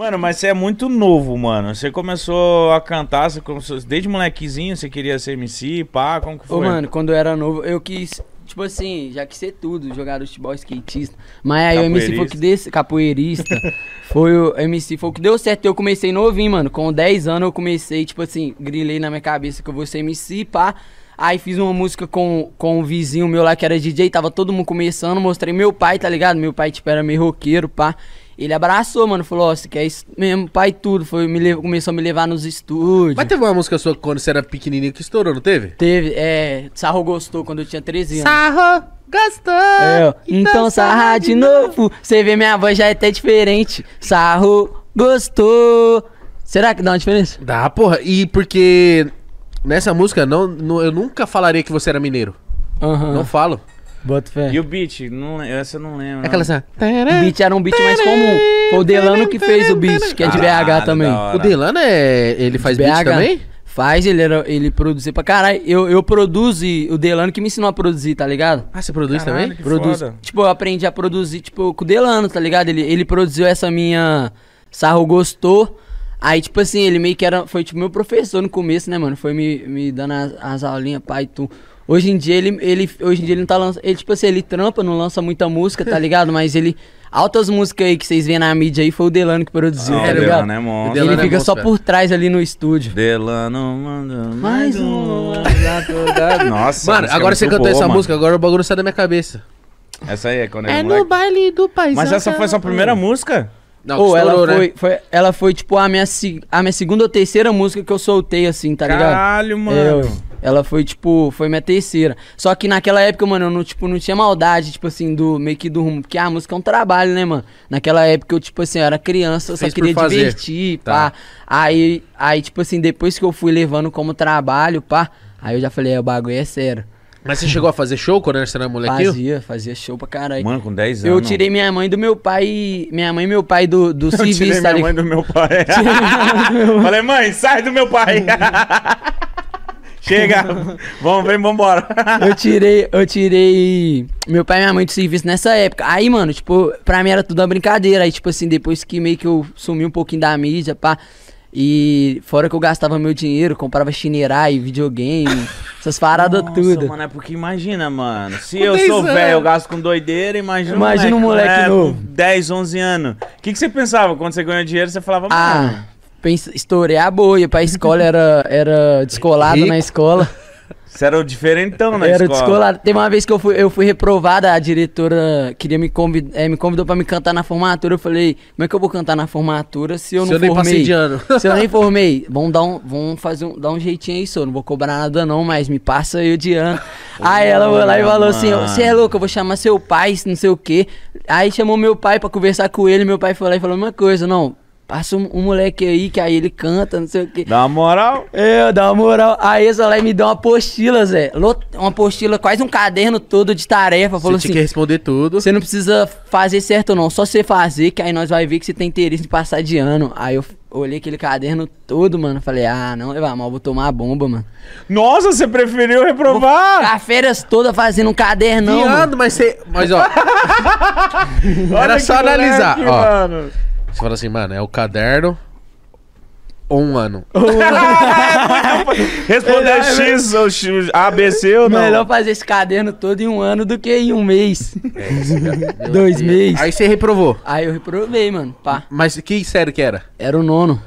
Mano, mas você é muito novo, mano. Você começou a cantar, você começou, desde molequezinho você queria ser MC, pá, como que foi? Ô, mano, quando eu era novo, eu quis, tipo assim, já quis ser tudo, jogar futebol, skatista. Mas aí o MC foi que desse, capoeirista, foi o MC, foi o que deu certo. Eu comecei novinho, mano. Com 10 anos eu comecei, tipo assim, grilei na minha cabeça que eu vou ser MC, pá. Aí fiz uma música com, com um vizinho meu lá que era DJ, tava todo mundo começando, mostrei meu pai, tá ligado? Meu pai, tipo, era meio roqueiro, pá. Ele abraçou, mano, falou, ó, oh, você quer isso mesmo, pai, tudo. Foi, me levou, começou a me levar nos estúdios. Mas teve uma música sua quando você era pequenininho que estourou, não teve? Teve, é, Sarro Gostou, quando eu tinha 13 anos. Sarro Gostou! É, então, então, sarra de novo. Você vê, minha voz já é até diferente. Sarro Gostou. Será que dá uma diferença? Dá, porra. E porque nessa música, não, não eu nunca falaria que você era mineiro. Uhum. Não falo fé. E o beat? Não, essa eu não lembro. Aquela assim. O beat era um beat mais comum. Foi o Delano que fez o beat, que é de BH ah, também. O Delano é. Ele faz BH. beat também? Faz, ele, era, ele produzir pra caralho. Eu, eu produzo, o Delano que me ensinou a produzir, tá ligado? Ah, você produz caralho, também? Produz. Tipo, eu aprendi a produzir, tipo, com o Delano, tá ligado? Ele, ele produziu essa minha. Sarro gostou. Aí, tipo assim, ele meio que era. Foi tipo meu professor no começo, né, mano? Foi me, me dando as, as aulinhas, pai, tu. Hoje em dia ele, ele, hoje em dia ele não tá lançando. Ele, tipo assim, ele trampa, não lança muita música, tá ligado? Mas ele. Altas músicas aí que vocês vêem na mídia aí foi o Delano que produziu, ah, tá ligado? Delano é monstro. Delano ele é fica monstro, só por é. trás ali no estúdio. Delano manda mais um. Nossa, Mano, agora é você cantou boa, essa mano. música, agora o bagulho sai da minha cabeça. Essa aí é quando É, é no baile do país. Mas essa foi sua primeira música? Não, oh, estourou, ela, né? foi, né? foi, ela foi, tipo, a minha, a minha segunda ou terceira música que eu soltei, assim, tá ligado? Caralho, mano. Eu... Ela foi, tipo, foi minha terceira. Só que naquela época, mano, eu não, tipo, não tinha maldade, tipo assim, do meio que do rumo. Porque a música é um trabalho, né, mano? Naquela época eu, tipo assim, eu era criança, eu só queria divertir, tá. pá. Aí, aí, tipo assim, depois que eu fui levando como trabalho, pá, aí eu já falei, é, o bagulho é sério. Mas você chegou a fazer show quando você era moleque Fazia, fazia show pra caralho. Mano, com 10 anos. Eu tirei minha mãe do meu pai. Minha mãe e meu pai do, do eu Tirei minha, ali... mãe do meu pai. tirei minha mãe do meu pai. Falei, mãe, sai do meu pai. Chega! vamos, vem, vambora. eu tirei, eu tirei meu pai e minha mãe do serviço nessa época. Aí, mano, tipo, pra mim era tudo uma brincadeira. Aí, tipo assim, depois que meio que eu sumi um pouquinho da mídia, pá. E fora que eu gastava meu dinheiro, comprava chinerai, videogame, essas paradas Nossa, tudo. Mano, é porque imagina, mano. Se com eu sou velho, né? eu gasto com doideira, imagina, imagina um moleque, um moleque é, novo. 10, 11 anos. O que, que você pensava quando você ganhou dinheiro? Você falava, ah, estourei a boia pra escola, era, era descolado Rico. na escola. Você era o diferentão na era escola. Era descolado. tem uma vez que eu fui, eu fui reprovada, a diretora queria me, convid, é, me convidou pra me cantar na formatura. Eu falei, como é que eu vou cantar na formatura se eu se não eu formei? Se eu nem Se eu nem formei, vamos dar um, vamos fazer um, dar um jeitinho aí, só. Não vou cobrar nada não, mas me passa eu de ano. aí ela foi lá e falou assim, você é louco, eu vou chamar seu pai, não sei o quê. Aí chamou meu pai pra conversar com ele, meu pai foi lá e falou a mesma coisa. Não, Passa um, um, moleque aí, que aí ele canta, não sei o quê. Dá uma moral. Eu, é, dá uma moral. Aí esse moleque me deu uma apostila, Zé. Uma apostila, quase um caderno todo de tarefa. Falou você assim, tinha que responder tudo. Você não precisa fazer certo não, só você fazer, que aí nós vai ver que você tem interesse de passar de ano. Aí eu olhei aquele caderno todo, mano. Falei, ah, não levar mal, vou tomar a bomba, mano. Nossa, você preferiu reprovar? Vou a feiras toda fazendo um cadernão. Viado, mas você. Mas ó. Era só analisar, ó. Mano. Você fala assim, mano, é o caderno ou um ano? Responder X é ou X, A, B, C ou não? Melhor fazer esse caderno todo em um ano do que em um mês. É, Dois meses. Aí você reprovou. Aí eu reprovei, mano. Pá. Mas que sério que era? Era o nono.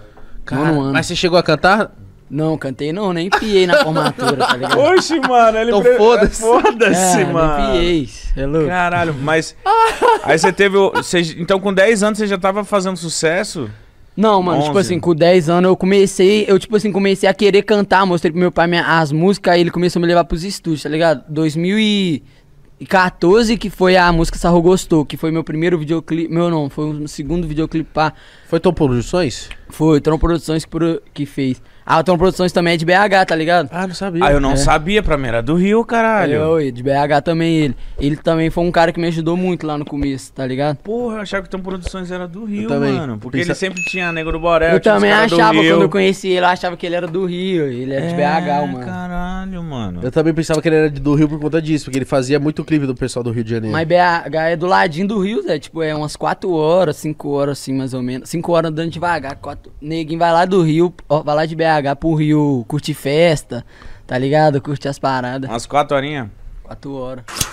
Cara, nono ano. Mas você chegou a cantar não, cantei não, nem piei na formatura, tá ligado? Oxe, mano, ele... Então pre... foda-se. Foda-se, é, mano. nem piei, é louco. Caralho, mas... aí você teve... Você... Então com 10 anos você já tava fazendo sucesso? Não, mano, 11. tipo assim, com 10 anos eu comecei, eu tipo assim, comecei a querer cantar, mostrei pro meu pai minha, as músicas, aí ele começou a me levar pros estúdios, tá ligado? 2014 que foi a música Sarro Gostou, que foi meu primeiro videoclipe, meu não, foi o um segundo videoclipe pá. Foi Tom Produções? Foi, Tom Produções que, que fez. A ah, Tom Produções também é de BH, tá ligado? Ah, não sabia. Ah, eu não é. sabia, pra mim era do Rio, caralho. Eu, é, eu, de BH também ele. Ele também foi um cara que me ajudou muito lá no começo, tá ligado? Porra, eu achava que Tom Produções era do Rio, mano. Porque Pensa... ele sempre tinha Negro do Borel. Eu também achava, quando eu conheci ele, eu achava que ele era do Rio. Ele era é, de é, BH, mano. caralho, mano. Eu também pensava que ele era do Rio por conta disso, porque ele fazia muito clipe do pessoal do Rio de Janeiro. Mas BH é do ladinho do Rio, Zé. Tipo, é umas 4 horas, 5 horas, assim, mais ou menos. 5 horas andando devagar. Quatro... Neguinho vai lá do Rio, ó, vai lá de BH BH pro Rio curtir festa, tá ligado? Curtir as paradas. Umas quatro horinhas? Quatro horas.